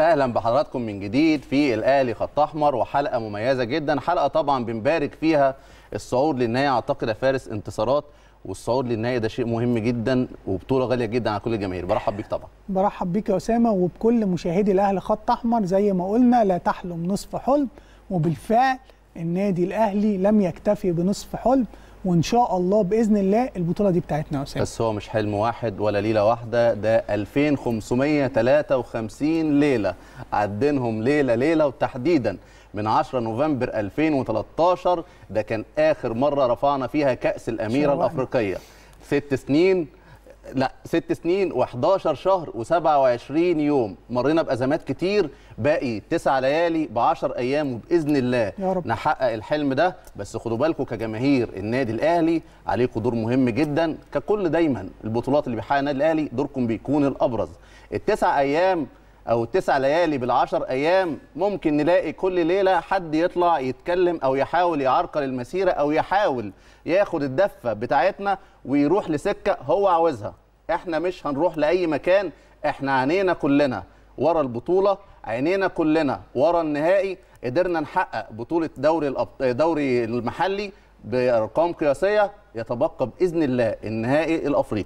اهلا بحضراتكم من جديد في الاهلي خط احمر وحلقه مميزه جدا حلقه طبعا بنبارك فيها الصعود للنهائي اعتقد فارس انتصارات والصعود للنهائي ده شيء مهم جدا وبطوله غاليه جدا على كل الجماهير برحب بيك طبعا برحب بيك يا اسامه وبكل مشاهدي الاهلي خط احمر زي ما قلنا لا تحلم نصف حلم وبالفعل النادي الاهلي لم يكتفي بنصف حلم وان شاء الله باذن الله البطوله دي بتاعتنا يا اسامه بس هو مش حلم واحد ولا ليله واحده ده 2553 ليله عدينهم ليله ليله وتحديدا من 10 نوفمبر 2013 ده كان اخر مره رفعنا فيها كاس الاميره الافريقيه ست سنين لا ست سنين و11 شهر و27 يوم مرينا بازمات كتير باقي تسع ليالي ب10 ايام وباذن الله يا رب. نحقق الحلم ده بس خدوا بالكم كجماهير النادي الاهلي عليكم دور مهم جدا ككل دايما البطولات اللي بيحققها النادي الاهلي دوركم بيكون الابرز التسع ايام او التسع ليالي بالعشر ايام ممكن نلاقي كل ليله حد يطلع يتكلم او يحاول يعرقل المسيره او يحاول ياخد الدفه بتاعتنا ويروح لسكه هو عاوزها احنا مش هنروح لاي مكان احنا عينينا كلنا ورا البطوله عينينا كلنا ورا النهائي قدرنا نحقق بطوله دوري الأبط... دوري المحلي بارقام قياسيه يتبقى باذن الله النهائي الافريقي